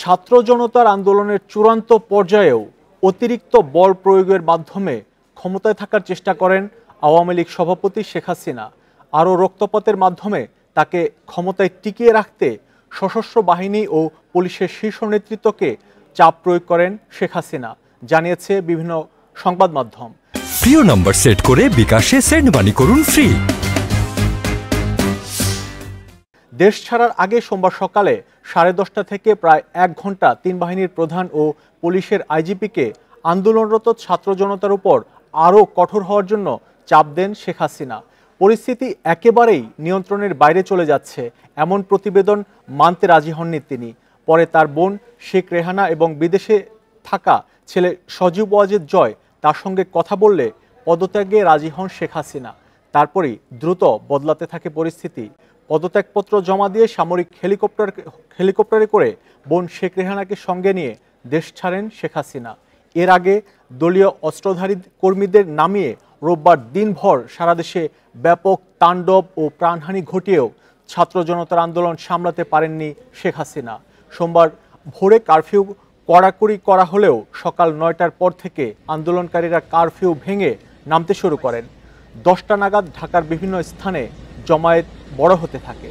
ছাত্র জনতার আন্দোলনের চূড়ান্ত পর্যায়েও অতিরিক্ত বল প্রয়োগের মাধ্যমে ক্ষমতায় থাকার চেষ্টা করেন আওয়ামী লীগ সভাপতি শেখ হাসিনা আরও রক্তপাতের মাধ্যমে তাকে ক্ষমতায় টিকিয়ে রাখতে সশস্ত্র বাহিনী ও পুলিশের শীর্ষ নেতৃত্বকে চাপ প্রয়োগ করেন শেখ হাসিনা জানিয়েছে বিভিন্ন সংবাদ মাধ্যম প্রিয় নম্বর সেট করে বিকাশে সেন্ড মানি করুন ফ্রি দেশ ছাড়ার আগে সোমবার সকালে সাড়ে দশটা থেকে প্রায় এক ঘন্টা তিন বাহিনীর প্রধান ও পুলিশের আইজিপিকে আন্দোলনরত ছাত্র জনতার উপর আরও কঠোর হওয়ার জন্য চাপ দেন শেখ হাসিনা পরিস্থিতি একেবারেই নিয়ন্ত্রণের বাইরে চলে যাচ্ছে এমন প্রতিবেদন মানতে রাজি হননি তিনি পরে তার বোন শেখ রেহানা এবং বিদেশে থাকা ছেলে সজীব ওয়াজেদ জয় তার সঙ্গে কথা বললে পদত্যাগে রাজি হন শেখ হাসিনা তারপরেই দ্রুত বদলাতে থাকে পরিস্থিতি পদত্যাগপত্র জমা দিয়ে সামরিক হেলিকপ্টার হেলিকপ্টারে করে বোন শেখ রেহানাকে সঙ্গে নিয়ে দেশ ছাড়েন শেখ হাসিনা এর আগে দলীয় অস্ত্রধারী কর্মীদের নামিয়ে রোববার দিনভর সারা দেশে ব্যাপক তাণ্ডব ও প্রাণহানি ঘটিয়েও ছাত্র জনতার আন্দোলন সামলাতে পারেননি শেখ হাসিনা সোমবার ভোরে কারফিউ কড়াকড়ি করা হলেও সকাল নয়টার পর থেকে আন্দোলনকারীরা কারফিউ ভেঙে নামতে শুরু করেন দশটা নাগাদ ঢাকার বিভিন্ন স্থানে জমায়েত বড় হতে থাকে